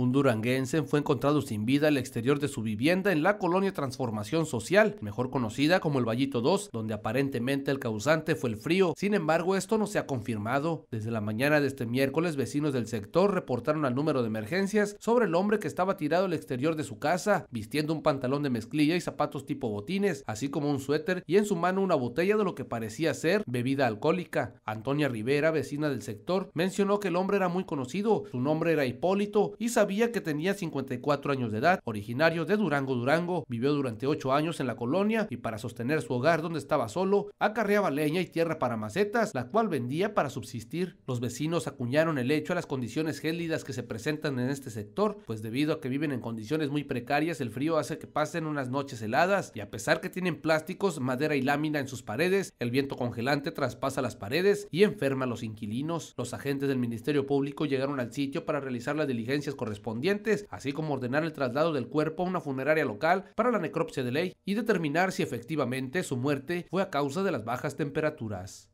Un duranguense fue encontrado sin vida al exterior de su vivienda en la colonia Transformación Social, mejor conocida como el Vallito 2, donde aparentemente el causante fue el frío. Sin embargo, esto no se ha confirmado. Desde la mañana de este miércoles, vecinos del sector reportaron al número de emergencias sobre el hombre que estaba tirado al exterior de su casa, vistiendo un pantalón de mezclilla y zapatos tipo botines, así como un suéter y en su mano una botella de lo que parecía ser bebida alcohólica. Antonia Rivera, vecina del sector, mencionó que el hombre era muy conocido, su nombre era Hipólito y sabía que tenía 54 años de edad, originario de Durango, Durango, vivió durante 8 años en la colonia y para sostener su hogar donde estaba solo, acarreaba leña y tierra para macetas, la cual vendía para subsistir. Los vecinos acuñaron el hecho a las condiciones gélidas que se presentan en este sector, pues debido a que viven en condiciones muy precarias, el frío hace que pasen unas noches heladas y a pesar que tienen plásticos, madera y lámina en sus paredes, el viento congelante traspasa las paredes y enferma a los inquilinos. Los agentes del Ministerio Público llegaron al sitio para realizar las diligencias correspondientes, así como ordenar el traslado del cuerpo a una funeraria local para la necropsia de ley y determinar si efectivamente su muerte fue a causa de las bajas temperaturas.